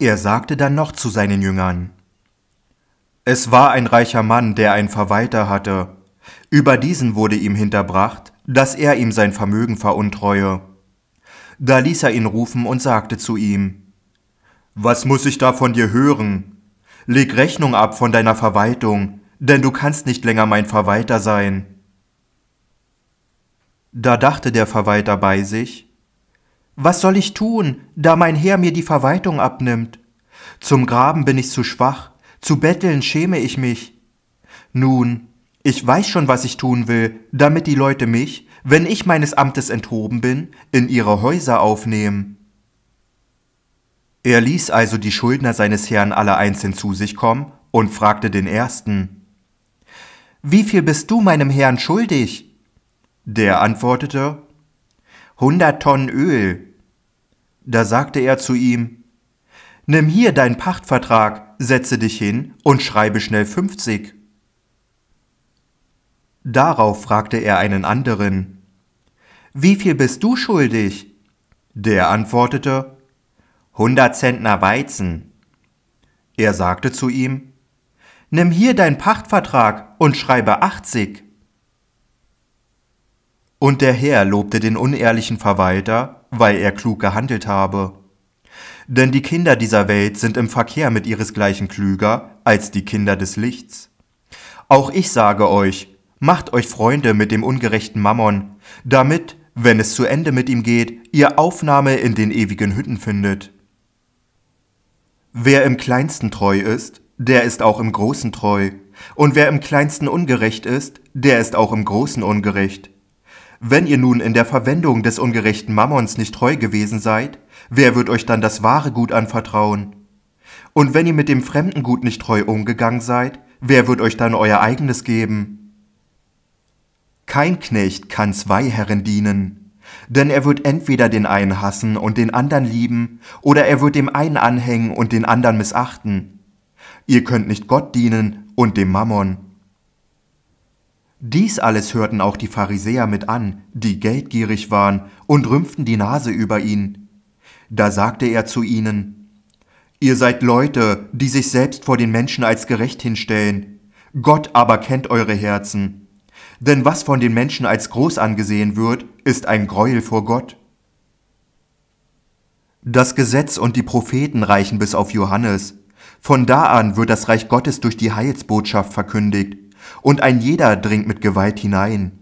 Er sagte dann noch zu seinen Jüngern, Es war ein reicher Mann, der einen Verwalter hatte. Über diesen wurde ihm hinterbracht, dass er ihm sein Vermögen veruntreue. Da ließ er ihn rufen und sagte zu ihm, Was muß ich da von dir hören? Leg Rechnung ab von deiner Verwaltung, denn du kannst nicht länger mein Verwalter sein. Da dachte der Verwalter bei sich, was soll ich tun, da mein Herr mir die Verwaltung abnimmt? Zum Graben bin ich zu schwach, zu betteln schäme ich mich. Nun, ich weiß schon, was ich tun will, damit die Leute mich, wenn ich meines Amtes enthoben bin, in ihre Häuser aufnehmen. Er ließ also die Schuldner seines Herrn alle einzeln zu sich kommen und fragte den ersten, Wie viel bist du meinem Herrn schuldig? Der antwortete, Hundert Tonnen Öl. Da sagte er zu ihm, Nimm hier deinen Pachtvertrag, setze dich hin und schreibe schnell fünfzig. Darauf fragte er einen anderen, Wie viel bist du schuldig? Der antwortete, Hundert Zentner Weizen. Er sagte zu ihm, Nimm hier deinen Pachtvertrag und schreibe achtzig. Und der Herr lobte den unehrlichen Verwalter weil er klug gehandelt habe. Denn die Kinder dieser Welt sind im Verkehr mit ihresgleichen klüger als die Kinder des Lichts. Auch ich sage euch, macht euch Freunde mit dem ungerechten Mammon, damit, wenn es zu Ende mit ihm geht, ihr Aufnahme in den ewigen Hütten findet. Wer im kleinsten treu ist, der ist auch im großen treu, und wer im kleinsten ungerecht ist, der ist auch im großen ungerecht. Wenn ihr nun in der Verwendung des ungerechten Mammons nicht treu gewesen seid, wer wird euch dann das wahre Gut anvertrauen? Und wenn ihr mit dem fremden Gut nicht treu umgegangen seid, wer wird euch dann euer eigenes geben? Kein Knecht kann zwei Herren dienen, denn er wird entweder den einen hassen und den anderen lieben, oder er wird dem einen anhängen und den anderen missachten. Ihr könnt nicht Gott dienen und dem Mammon. Dies alles hörten auch die Pharisäer mit an, die geldgierig waren, und rümpften die Nase über ihn. Da sagte er zu ihnen, Ihr seid Leute, die sich selbst vor den Menschen als gerecht hinstellen, Gott aber kennt eure Herzen. Denn was von den Menschen als groß angesehen wird, ist ein Greuel vor Gott. Das Gesetz und die Propheten reichen bis auf Johannes. Von da an wird das Reich Gottes durch die Heilsbotschaft verkündigt und ein jeder dringt mit Gewalt hinein.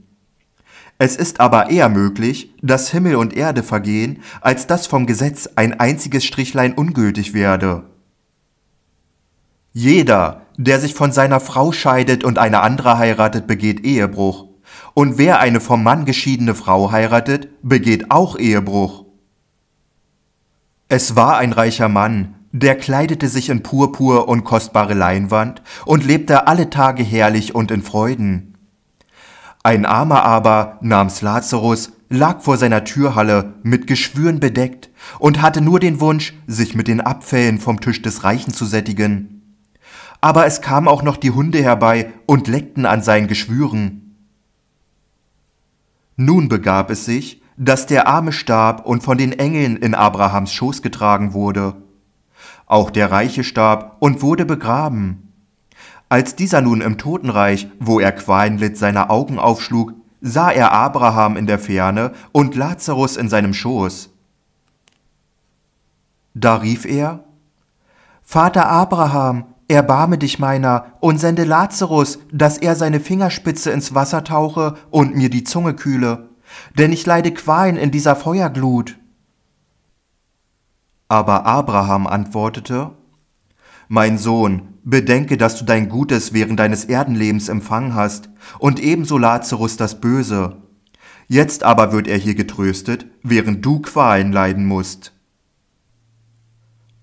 Es ist aber eher möglich, dass Himmel und Erde vergehen, als dass vom Gesetz ein einziges Strichlein ungültig werde. Jeder, der sich von seiner Frau scheidet und eine andere heiratet, begeht Ehebruch. Und wer eine vom Mann geschiedene Frau heiratet, begeht auch Ehebruch. Es war ein reicher Mann, der kleidete sich in Purpur und kostbare Leinwand und lebte alle Tage herrlich und in Freuden. Ein Armer aber, namens Lazarus, lag vor seiner Türhalle mit Geschwüren bedeckt und hatte nur den Wunsch, sich mit den Abfällen vom Tisch des Reichen zu sättigen. Aber es kamen auch noch die Hunde herbei und leckten an seinen Geschwüren. Nun begab es sich, dass der Arme starb und von den Engeln in Abrahams Schoß getragen wurde auch der Reiche starb und wurde begraben. Als dieser nun im Totenreich, wo er Qualen litt, seine Augen aufschlug, sah er Abraham in der Ferne und Lazarus in seinem Schoß. Da rief er, Vater Abraham, erbarme dich meiner und sende Lazarus, dass er seine Fingerspitze ins Wasser tauche und mir die Zunge kühle, denn ich leide Qualen in dieser Feuerglut. Aber Abraham antwortete, Mein Sohn, bedenke, dass du dein Gutes während deines Erdenlebens empfangen hast, und ebenso Lazarus das Böse. Jetzt aber wird er hier getröstet, während du Qualen leiden musst.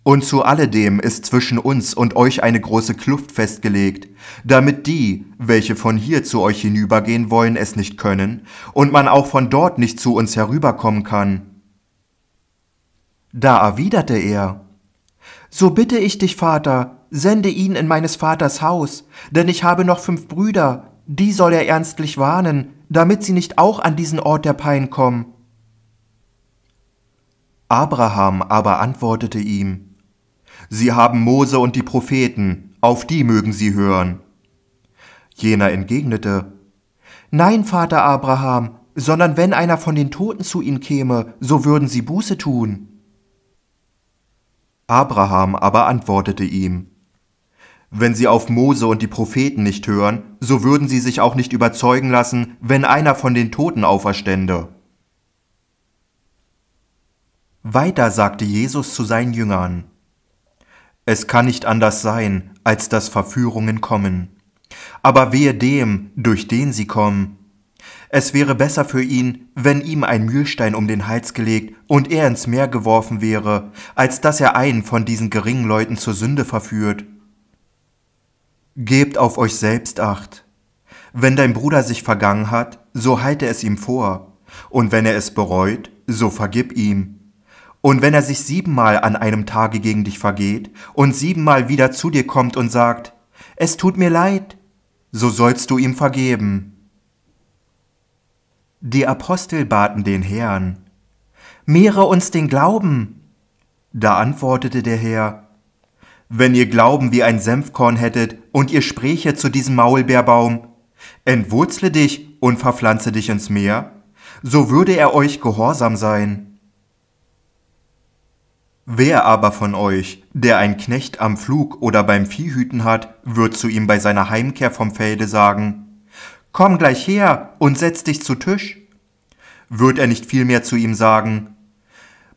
Und zu alledem ist zwischen uns und euch eine große Kluft festgelegt, damit die, welche von hier zu euch hinübergehen wollen, es nicht können, und man auch von dort nicht zu uns herüberkommen kann. Da erwiderte er So bitte ich dich, Vater, sende ihn in meines Vaters Haus, denn ich habe noch fünf Brüder, die soll er ernstlich warnen, damit sie nicht auch an diesen Ort der Pein kommen. Abraham aber antwortete ihm Sie haben Mose und die Propheten, auf die mögen sie hören. Jener entgegnete Nein, Vater Abraham, sondern wenn einer von den Toten zu ihnen käme, so würden sie Buße tun. Abraham aber antwortete ihm, Wenn sie auf Mose und die Propheten nicht hören, so würden sie sich auch nicht überzeugen lassen, wenn einer von den Toten auferstände. Weiter sagte Jesus zu seinen Jüngern, Es kann nicht anders sein, als dass Verführungen kommen. Aber wehe dem, durch den sie kommen, es wäre besser für ihn, wenn ihm ein Mühlstein um den Hals gelegt und er ins Meer geworfen wäre, als dass er einen von diesen geringen Leuten zur Sünde verführt. Gebt auf euch selbst acht. Wenn dein Bruder sich vergangen hat, so halte es ihm vor, und wenn er es bereut, so vergib ihm. Und wenn er sich siebenmal an einem Tage gegen dich vergeht und siebenmal wieder zu dir kommt und sagt, es tut mir leid, so sollst du ihm vergeben. Die Apostel baten den Herrn, Mehre uns den Glauben. Da antwortete der Herr, Wenn ihr Glauben wie ein Senfkorn hättet und ihr spräche zu diesem Maulbeerbaum, entwurzle dich und verpflanze dich ins Meer, so würde er euch gehorsam sein. Wer aber von euch, der ein Knecht am Flug oder beim Viehhüten hat, wird zu ihm bei seiner Heimkehr vom Felde sagen, Komm gleich her und setz dich zu Tisch. Wird er nicht vielmehr zu ihm sagen,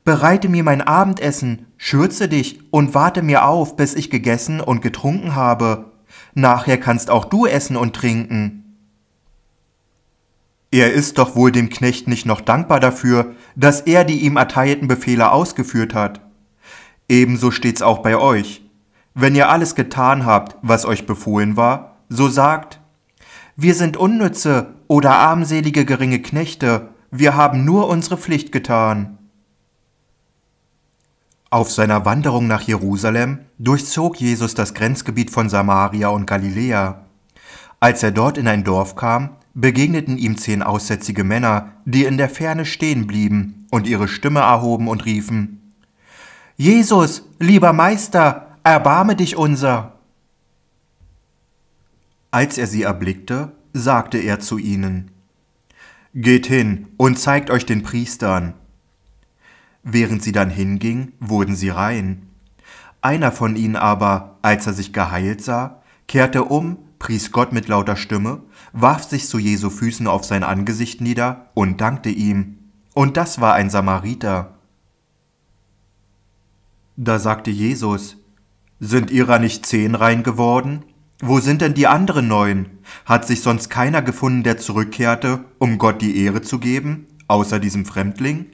Bereite mir mein Abendessen, schürze dich und warte mir auf, bis ich gegessen und getrunken habe. Nachher kannst auch du essen und trinken. Er ist doch wohl dem Knecht nicht noch dankbar dafür, dass er die ihm erteilten Befehle ausgeführt hat. Ebenso steht's auch bei euch. Wenn ihr alles getan habt, was euch befohlen war, so sagt, wir sind unnütze oder armselige geringe Knechte, wir haben nur unsere Pflicht getan. Auf seiner Wanderung nach Jerusalem durchzog Jesus das Grenzgebiet von Samaria und Galiläa. Als er dort in ein Dorf kam, begegneten ihm zehn aussätzige Männer, die in der Ferne stehen blieben und ihre Stimme erhoben und riefen, Jesus, lieber Meister, erbarme dich unser. Als er sie erblickte, sagte er zu ihnen, Geht hin und zeigt euch den Priestern. Während sie dann hinging, wurden sie rein. Einer von ihnen aber, als er sich geheilt sah, kehrte um, pries Gott mit lauter Stimme, warf sich zu Jesu Füßen auf sein Angesicht nieder und dankte ihm. Und das war ein Samariter. Da sagte Jesus, Sind ihrer nicht zehn rein geworden? Wo sind denn die anderen neun? Hat sich sonst keiner gefunden, der zurückkehrte, um Gott die Ehre zu geben, außer diesem Fremdling?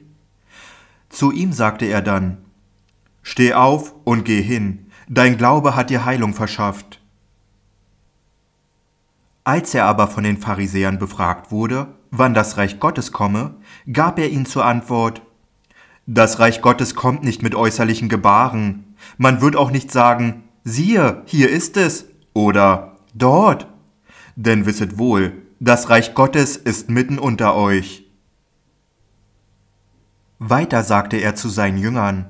Zu ihm sagte er dann, Steh auf und geh hin, dein Glaube hat dir Heilung verschafft. Als er aber von den Pharisäern befragt wurde, wann das Reich Gottes komme, gab er ihnen zur Antwort, Das Reich Gottes kommt nicht mit äußerlichen Gebaren, man wird auch nicht sagen, siehe, hier ist es, oder dort. Denn wisset wohl, das Reich Gottes ist mitten unter euch. Weiter sagte er zu seinen Jüngern,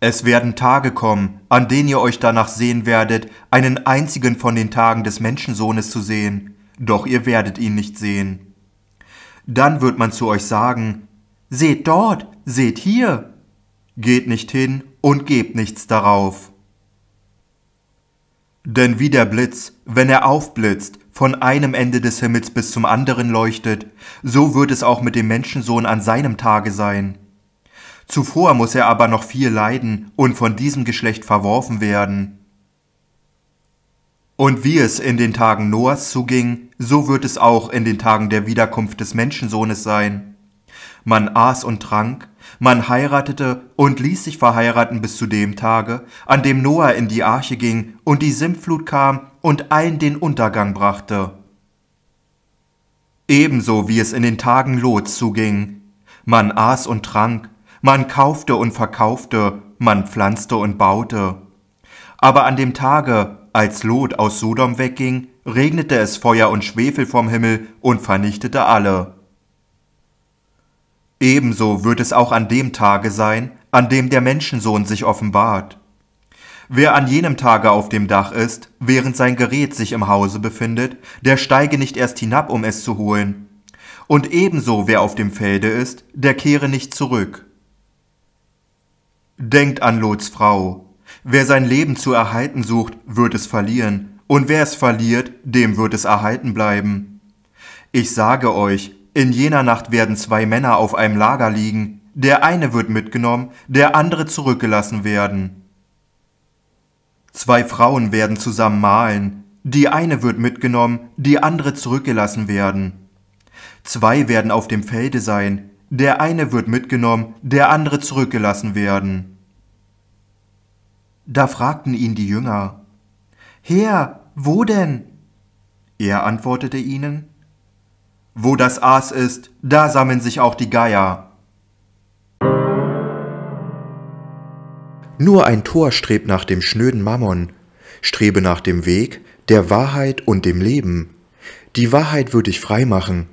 Es werden Tage kommen, an denen ihr euch danach sehen werdet, einen einzigen von den Tagen des Menschensohnes zu sehen, doch ihr werdet ihn nicht sehen. Dann wird man zu euch sagen, Seht dort, seht hier, geht nicht hin und gebt nichts darauf. Denn wie der Blitz, wenn er aufblitzt, von einem Ende des Himmels bis zum anderen leuchtet, so wird es auch mit dem Menschensohn an seinem Tage sein. Zuvor muss er aber noch viel leiden und von diesem Geschlecht verworfen werden. Und wie es in den Tagen Noahs zuging, so wird es auch in den Tagen der Wiederkunft des Menschensohnes sein. Man aß und trank, man heiratete und ließ sich verheiraten bis zu dem Tage, an dem Noah in die Arche ging und die Sintflut kam und allen den Untergang brachte. Ebenso wie es in den Tagen Lots zuging. Man aß und trank, man kaufte und verkaufte, man pflanzte und baute. Aber an dem Tage, als Lot aus Sodom wegging, regnete es Feuer und Schwefel vom Himmel und vernichtete alle. Ebenso wird es auch an dem Tage sein, an dem der Menschensohn sich offenbart. Wer an jenem Tage auf dem Dach ist, während sein Gerät sich im Hause befindet, der steige nicht erst hinab, um es zu holen. Und ebenso wer auf dem Felde ist, der kehre nicht zurück. Denkt an Lots Frau. Wer sein Leben zu erhalten sucht, wird es verlieren, und wer es verliert, dem wird es erhalten bleiben. Ich sage euch, in jener Nacht werden zwei Männer auf einem Lager liegen, der eine wird mitgenommen, der andere zurückgelassen werden. Zwei Frauen werden zusammen mahlen, die eine wird mitgenommen, die andere zurückgelassen werden. Zwei werden auf dem Felde sein, der eine wird mitgenommen, der andere zurückgelassen werden. Da fragten ihn die Jünger, Herr, wo denn? Er antwortete ihnen, wo das Aas ist, da sammeln sich auch die Geier. Nur ein Tor strebt nach dem schnöden Mammon, strebe nach dem Weg, der Wahrheit und dem Leben. Die Wahrheit würde ich frei machen.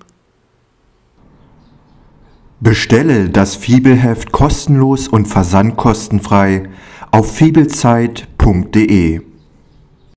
Bestelle das Fibelheft kostenlos und versandkostenfrei auf fibelzeit.de